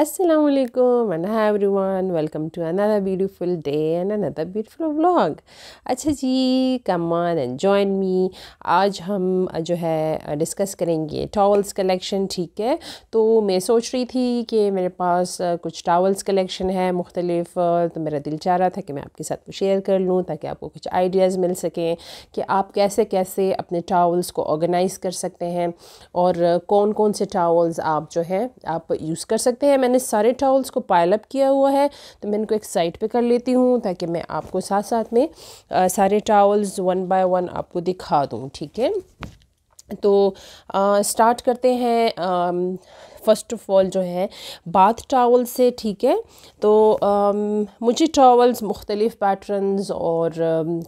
असलकुम everyone welcome to another beautiful day and another beautiful vlog अच्छा जी come on and join me आज हम जो है डिस्कस करेंगे टॉवल्स कलेक्शन ठीक है तो मैं सोच रही थी कि मेरे पास कुछ टॉवल्स कलेक्शन है मुख्तलिफ तो मेरा दिल चाह रहा था कि मैं आपके साथ शेयर कर लूँ ताकि आपको कुछ आइडियाज़ मिल सकें कि आप कैसे कैसे अपने टावल्स को ऑर्गेनाइज़ कर सकते हैं और कौन कौन से टावल्स आप जो है आप यूज़ कर सकते हैं मैंने सारे टाउल्स को पायल अप किया हुआ है तो मैं इनको एक साइड पे कर लेती हूँ ताकि मैं आपको साथ साथ में आ, सारे टाउल्स वन बाय वन आपको दिखा दूँ ठीक है तो आ, स्टार्ट करते हैं फ़र्स्ट ऑफ़ ऑल जो है बाथ टावल से ठीक है तो आम, मुझे टावल्स मुख्तलिफ़ पैटर्नस और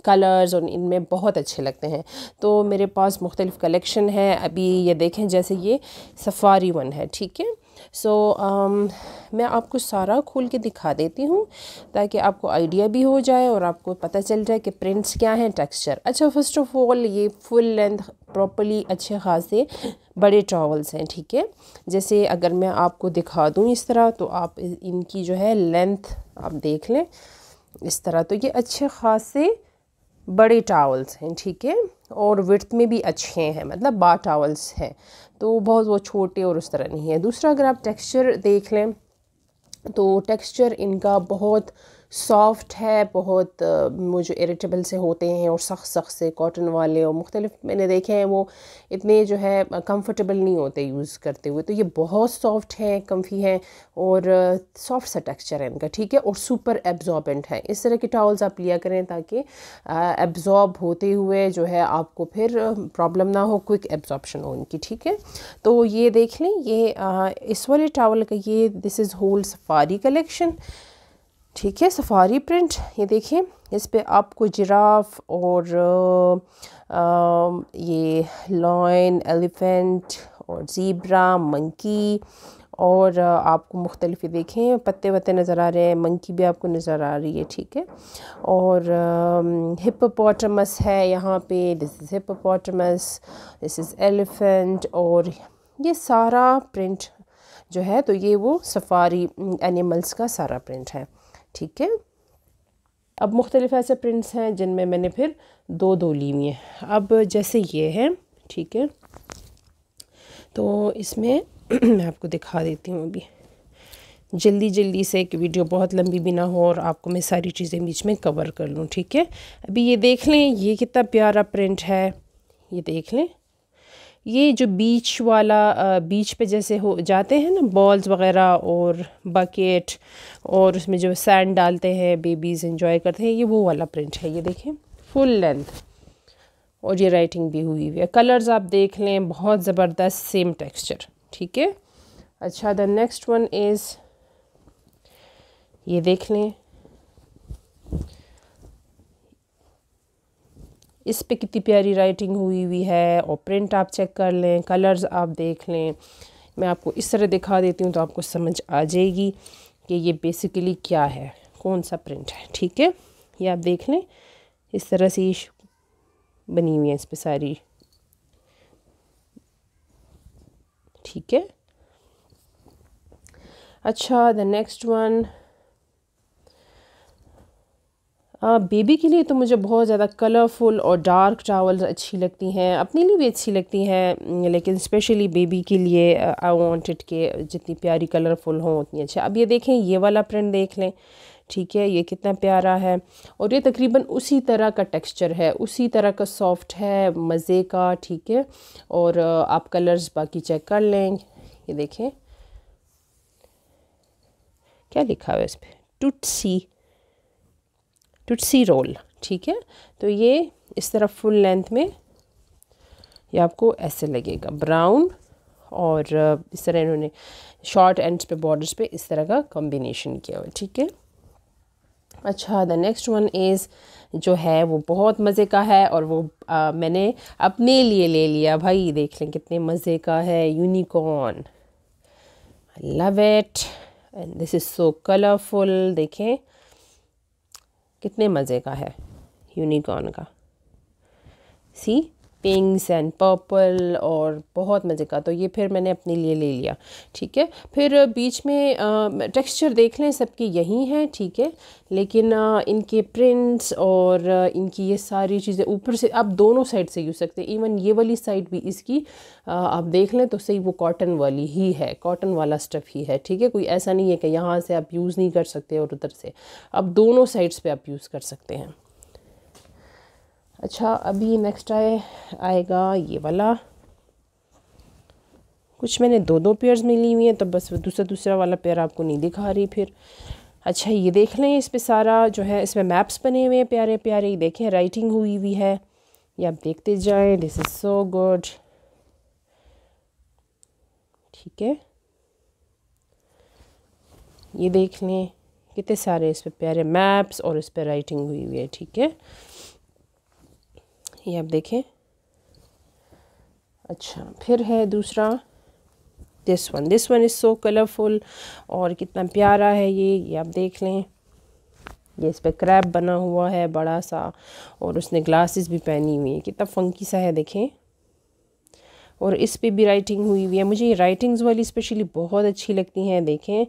कलर्स और इनमें बहुत अच्छे लगते हैं तो मेरे पास मुख्तलिफ़ कलेक्शन है अभी ये देखें जैसे ये सफ़ारी वन है ठीक है सो so, um, मैं आपको सारा खोल के दिखा देती हूँ ताकि आपको आइडिया भी हो जाए और आपको पता चल जाए कि प्रिंट्स क्या हैं टेक्सचर अच्छा फर्स्ट ऑफ ऑल ये फुल लेंथ प्रॉपरली अच्छे खासे बड़े टॉवल्स हैं ठीक है जैसे अगर मैं आपको दिखा दूँ इस तरह तो आप इनकी जो है लेंथ आप देख लें इस तरह तो ये अच्छे खासे बड़े टावल्स हैं ठीक है और विर्थ में भी अच्छे हैं मतलब बार टावल्स हैं तो बहुत वो छोटे और उस तरह नहीं है दूसरा अगर आप टेक्सचर देख लें तो टेक्सचर इनका बहुत सॉफ्ट है बहुत मुझे इरिटेबल से होते हैं और सख्त सख्त से कॉटन वाले और मुख्तलिफ मैंने देखे हैं वो इतने जो है कंफर्टेबल नहीं होते यूज़ करते हुए तो ये बहुत सॉफ्ट हैं कम्फी हैं और सॉफ्ट सा टेक्सचर है इनका ठीक है और सुपर एब्जॉर्बेंट है इस तरह के टॉवल्स आप लिया करें ताकि एब्जॉर्ब होते हुए जो है आपको फिर प्रॉब्लम ना हो क्विक एब्जॉर्बशन हो इनकी ठीक है तो ये देख लें ये आ, इस वाले टावल का ये this is whole safari collection ठीक है सफारी प्रिंट ये देखिए इस पर आपको जिराफ और आ, ये लॉन एलिफेंट और ज़ीब्रा मंकी और आपको मुख्तलिफ देखें पत्ते वत्ते नज़र आ रहे हैं मंकी भी आपको नज़र आ रही है ठीक है और हिपोपोटमस है यहाँ पे this is hippopotamus this is elephant और ये सारा प्रिंट जो है तो ये वो सफारी एनिमल्स का सारा प्रिंट है ठीक है अब मुख्तलिफ ऐसे प्रिंट्स हैं जिनमें मैंने फिर दो दो ली हुई हैं अब जैसे ये है ठीक है तो इसमें मैं आपको दिखा देती हूँ अभी जल्दी जल्दी से एक वीडियो बहुत लंबी भी ना हो और आपको मैं सारी चीज़ें बीच में कवर कर लूँ ठीक है अभी ये देख लें ये कितना प्यारा प्रिंट है ये देख लें ये जो बीच वाला बीच पे जैसे हो जाते हैं ना बॉल्स वगैरह और बकेट और उसमें जो सैंड डालते हैं बेबीज़ इंजॉय करते हैं ये वो वाला प्रिंट है ये देखें फुल लेंथ और ये राइटिंग भी हुई हुई है कलर्स आप देख लें बहुत ज़बरदस्त सेम टेक्सचर ठीक है अच्छा द नेक्स्ट वन इज़ ये देख लें इस पर कितनी प्यारी राइटिंग हुई हुई है और प्रिंट आप चेक कर लें कलर्स आप देख लें मैं आपको इस तरह दिखा देती हूँ तो आपको समझ आ जाएगी कि ये बेसिकली क्या है कौन सा प्रिंट है ठीक है ये आप देख लें इस तरह से बनी हुई है इस पर सारी ठीक है अच्छा द नेक्स्ट वन बेबी के लिए तो मुझे बहुत ज़्यादा कलरफुल और डार्क चावल अच्छी लगती हैं अपने लिए भी अच्छी लगती हैं लेकिन स्पेशली बेबी के लिए आई वॉन्ट इट के जितनी प्यारी कलरफुल हों उतनी अच्छी अब ये देखें ये वाला प्रिंट देख लें ठीक है ये कितना प्यारा है और ये तकरीबन उसी तरह का टेक्सचर है उसी तरह का सॉफ्ट है मज़े का ठीक है और आप कलर्स बाकी चेक कर लें ये देखें क्या लिखा हुआ है इस पर टुटसी टुटसी रोल ठीक है तो ये इस तरह फुल लेंथ में ये आपको ऐसे लगेगा ब्राउन और इस तरह इन्होंने शॉर्ट एंड्स पे बॉर्डर्स पे इस तरह का कॉम्बिनेशन किया हुआ ठीक है अच्छा द नेक्स्ट वन इज़ जो है वो बहुत मज़े का है और वो आ, मैंने अपने लिए ले लिया भाई देख लें कितने मज़े का है unicorn I love it and this is so colourful देखें कितने मज़े का है यूनिकॉर्न का सी पिंक्स एंड पर्पल और बहुत मज़े का तो ये फिर मैंने अपने लिए ले लिया ठीक है फिर बीच में टेक्सचर देख लें सबके यही हैं ठीक है लेकिन आ, इनके प्रिंट्स और आ, इनकी ये सारी चीज़ें ऊपर से आप दोनों साइड से यूज़ सकते हैं इवन ये वाली साइड भी इसकी आ, आप देख लें तो सही वो कॉटन वाली ही है कॉटन वाला स्टफ़ ही है ठीक है कोई ऐसा नहीं है कि यहाँ से आप यूज़ नहीं कर सकते और उधर से आप दोनों साइड्स पर आप यूज़ कर सकते हैं अच्छा अभी नेक्स्ट आए आएगा ये वाला कुछ मैंने दो दो पेयर्स मिली हुई हैं तो बस दूसरा दूसरा वाला पेयर आपको नहीं दिखा रही फिर अच्छा ये देख लें इस पर सारा जो है इसमें मैप्स बने हुए हैं प्यारे प्यारे देखें राइटिंग हुई हुई है ये आप देखते जाएं दिस इज़ सो गुड ठीक है ये देख लें कितने सारे इस पर प्यारे मैप्स और इस पर राइटिंग हुई हुई है ठीक है ये आप देखें अच्छा फिर है दूसरा this one this one is so colourful और कितना प्यारा है ये ये आप देख लें ये इस पर क्रैप बना हुआ है बड़ा सा और उसने ग्लासेस भी पहनी हुई है कितना फंकी सा है देखें और इस पे भी राइटिंग हुई हुई है मुझे ये राइटिंग्स वाली स्पेशली बहुत अच्छी लगती हैं देखें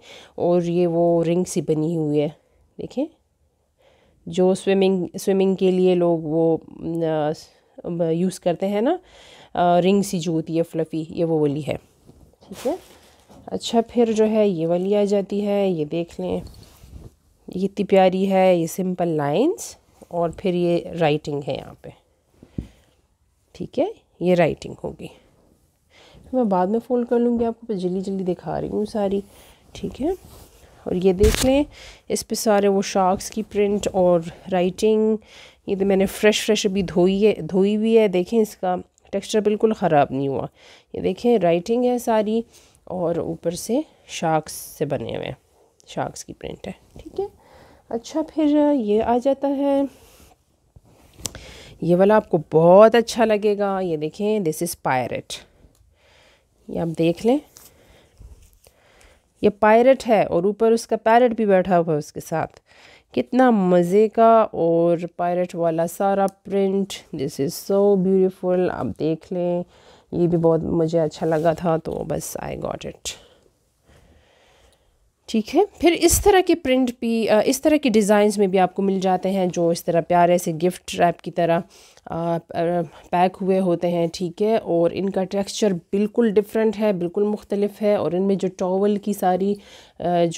और ये वो रिंग सी बनी हुई है देखें जो स्विमिंग स्विमिंग के लिए लोग वो यूज़ करते हैं ना रिंग सी जो होती है फ्लफ़ी ये वो वाली है ठीक है अच्छा फिर जो है ये वाली आ जाती है ये देख लें ये कितनी प्यारी है ये सिंपल लाइंस और फिर ये राइटिंग है यहाँ पे ठीक है ये राइटिंग होगी मैं बाद में फ़ोल्ड कर लूँगी आपको जल्दी जल्दी दिखा रही हूँ सारी ठीक है और ये देख लें इस पे सारे वो शार्क्स की प्रिंट और राइटिंग ये तो मैंने फ्रेश फ्रेश अभी धोई है धोई हुई है देखें इसका टेक्सचर बिल्कुल ख़राब नहीं हुआ ये देखें राइटिंग है सारी और ऊपर से शार्क्स से बने हुए हैं शार्क्स की प्रिंट है ठीक है अच्छा फिर ये आ जाता है ये वाला आपको बहुत अच्छा लगेगा ये देखें दिस इज़ पायरेट ये आप देख लें ये पायरेट है और ऊपर उसका पैरट भी बैठा हुआ है उसके साथ कितना मज़े का और पायरेट वाला सारा print this is so beautiful आप देख लें ये भी बहुत मुझे अच्छा लगा था तो बस आई गॉट इट ठीक है फिर इस तरह के प्रिंट भी इस तरह के डिज़ाइंस में भी आपको मिल जाते हैं जो इस तरह प्यारे से गिफ्ट रैप की तरह पैक हुए होते हैं ठीक है और इनका टेक्सचर बिल्कुल डिफरेंट है बिल्कुल मुख्तलिफ है और इनमें जो टॉवल की सारी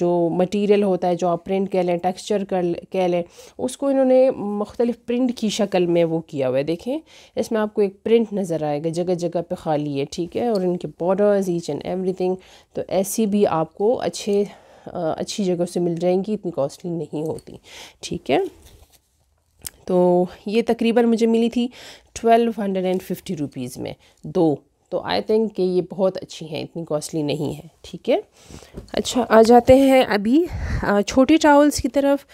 जो मटेरियल होता है जो आप प्रिंट कह लें टेक्स्चर कर कह लें उसको इन्होंने मुख्तलिफ प्रिंट की शक्ल में वो किया हुआ है देखें इसमें आपको एक प्रिंट नज़र आएगा जगह जगह पे खाली है ठीक है और इनके बॉर्डर्स ईच एंड एवरीथिंग तो ऐसी भी आपको अच्छे अच्छी जगह से मिल जाएंगी इतनी कॉस्टली नहीं होती ठीक है तो ये तकरीबन मुझे मिली थी twelve hundred and fifty rupees में दो तो आई थिंक कि ये बहुत अच्छी हैं इतनी कॉस्टली नहीं है ठीक है अच्छा आ जाते हैं अभी छोटे ट्रैवल्स की तरफ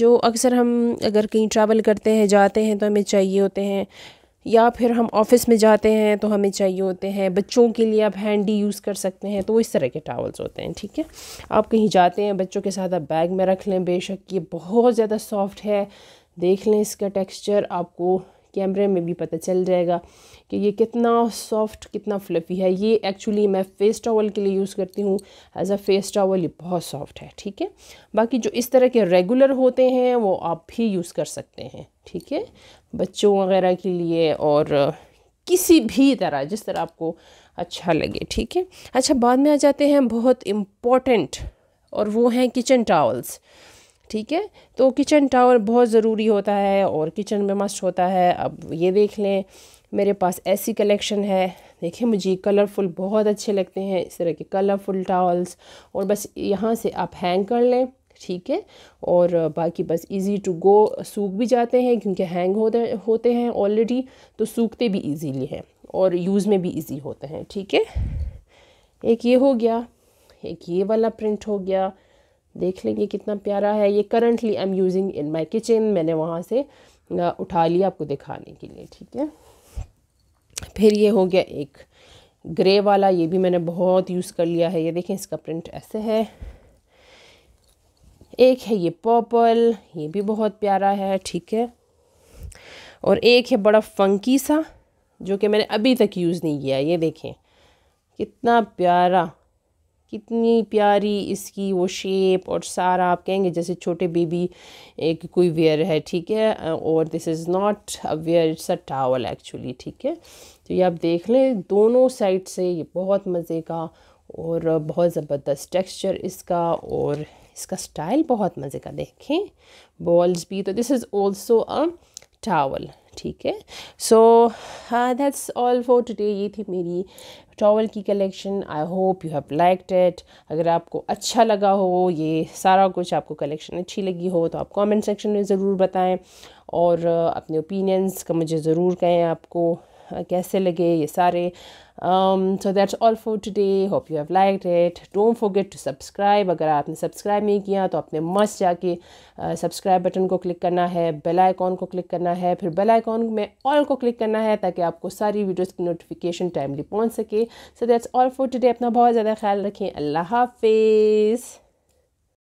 जो अक्सर हम अगर कहीं ट्रैवल करते हैं जाते हैं तो हमें चाहिए होते हैं या फिर हम ऑफिस में जाते हैं तो हमें चाहिए होते हैं बच्चों के लिए आप हैंडी यूज़ कर सकते हैं तो इस तरह के टावल्स होते हैं ठीक है आप कहीं जाते हैं बच्चों के साथ आप बैग में रख लें बेशक ये बहुत ज़्यादा सॉफ्ट है देख लें इसका टेक्सचर आपको कैमरे में भी पता चल जाएगा कि ये कितना सॉफ्ट कितना फ्लफ़ी है ये एक्चुअली मैं फेस टावल के लिए यूज़ करती हूँ एज अ फेस टावल ये बहुत सॉफ्ट है ठीक है बाकी जो इस तरह के रेगुलर होते हैं वो आप भी यूज़ कर सकते हैं ठीक है बच्चों वगैरह के लिए और किसी भी तरह जिस तरह आपको अच्छा लगे ठीक है अच्छा बाद में आ जाते हैं बहुत इम्पॉर्टेंट और वो हैं किचन टावल्स ठीक है तो किचन टावल बहुत ज़रूरी होता है और किचन में मस्ट होता है अब ये देख लें मेरे पास ऐसी कलेक्शन है देखिए मुझे कलरफुल बहुत अच्छे लगते हैं इस तरह के कलरफुल टावल्स और बस यहाँ से आप हैंग कर लें ठीक है और बाकी बस इजी टू गो सूख भी जाते हैं क्योंकि हैंग होते होते हैं ऑलरेडी तो सूखते भी इजीली हैं और यूज़ में भी इजी होते हैं ठीक है एक ये हो गया एक ये वाला प्रिंट हो गया देख लेंगे कितना प्यारा है ये currently I am using in my kitchen मैंने वहाँ से उठा लिया आपको दिखाने के लिए ठीक है फिर ये हो गया एक ग्रे वाला ये भी मैंने बहुत यूज़ कर लिया है ये देखें इसका प्रिंट ऐसे है एक है ये पर्पल ये भी बहुत प्यारा है ठीक है और एक है बड़ा फंकी सा जो कि मैंने अभी तक यूज़ नहीं किया ये देखें कितना प्यारा कितनी प्यारी इसकी वो शेप और सारा आप कहेंगे जैसे छोटे बेबी एक कोई वेयर है ठीक है और this is not a wear it's a towel actually ठीक है तो ये आप देख लें दोनों साइड से ये बहुत मज़े का और बहुत ज़बरदस्त टेक्सचर इसका और इसका स्टाइल बहुत मज़े का देखें बॉल्स भी तो this is also a towel ठीक है so that's all for today ये थी मेरी टॉवल की collection I hope you have like it अगर आपको अच्छा लगा हो ये सारा कुछ आपको कलेक्शन अच्छी लगी हो तो आप कमेंट सेक्शन में ज़रूर बताएं और अपने ओपिनियंस का मुझे ज़रूर कहें आपको कैसे लगे ये सारे um, so that's all for today hope you have like it don't forget to subscribe अगर आपने सब्सक्राइब नहीं किया तो आपने मस्ट जाके सब्सक्राइब uh, बटन को क्लिक करना है बेल आइकॉन को क्लिक करना है फिर बेल आइकॉन में ऑल को क्लिक करना है ताकि आपको सारी वीडियोज़ की नोटिफिकेशन टाइमली पहुँच सके so that's all for today अपना बहुत ज़्यादा ख्याल रखें अल्लाह हाफिज़